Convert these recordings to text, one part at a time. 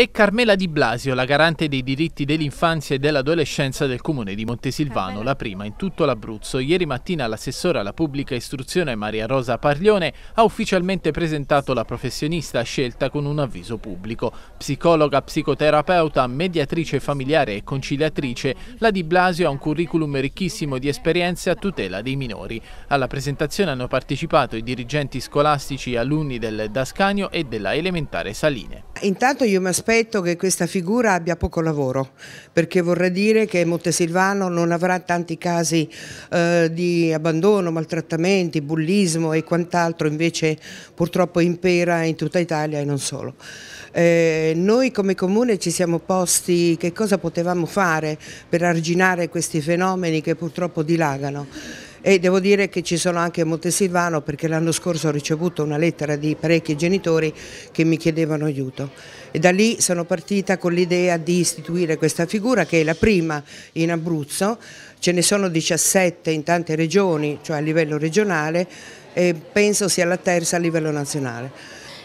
e Carmela Di Blasio, la garante dei diritti dell'infanzia e dell'adolescenza del comune di Montesilvano, la prima in tutto l'Abruzzo. Ieri mattina l'assessore alla pubblica istruzione Maria Rosa Parlione ha ufficialmente presentato la professionista scelta con un avviso pubblico. Psicologa, psicoterapeuta, mediatrice familiare e conciliatrice, la Di Blasio ha un curriculum ricchissimo di esperienze a tutela dei minori. Alla presentazione hanno partecipato i dirigenti scolastici, alunni del Dascanio e della elementare Saline. Intanto io mi aspetto aspetto che questa figura abbia poco lavoro, perché vorrà dire che Montesilvano non avrà tanti casi eh, di abbandono, maltrattamenti, bullismo e quant'altro, invece purtroppo impera in tutta Italia e non solo. Eh, noi come comune ci siamo posti che cosa potevamo fare per arginare questi fenomeni che purtroppo dilagano e devo dire che ci sono anche a Montesilvano perché l'anno scorso ho ricevuto una lettera di parecchi genitori che mi chiedevano aiuto e da lì sono partita con l'idea di istituire questa figura che è la prima in Abruzzo, ce ne sono 17 in tante regioni, cioè a livello regionale e penso sia la terza a livello nazionale.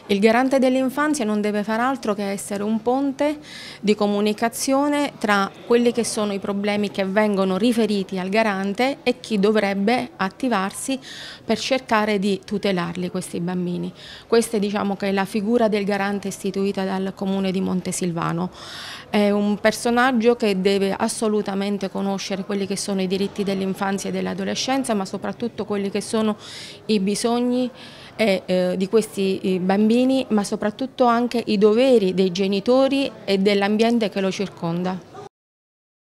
Il garante dell'infanzia non deve far altro che essere un ponte di comunicazione tra quelli che sono i problemi che vengono riferiti al garante e chi dovrebbe attivarsi per cercare di tutelarli questi bambini. Questa è, diciamo, è la figura del garante istituita dal comune di Montesilvano. È un personaggio che deve assolutamente conoscere quelli che sono i diritti dell'infanzia e dell'adolescenza ma soprattutto quelli che sono i bisogni eh, di questi eh, bambini bambini, ma soprattutto anche i doveri dei genitori e dell'ambiente che lo circonda.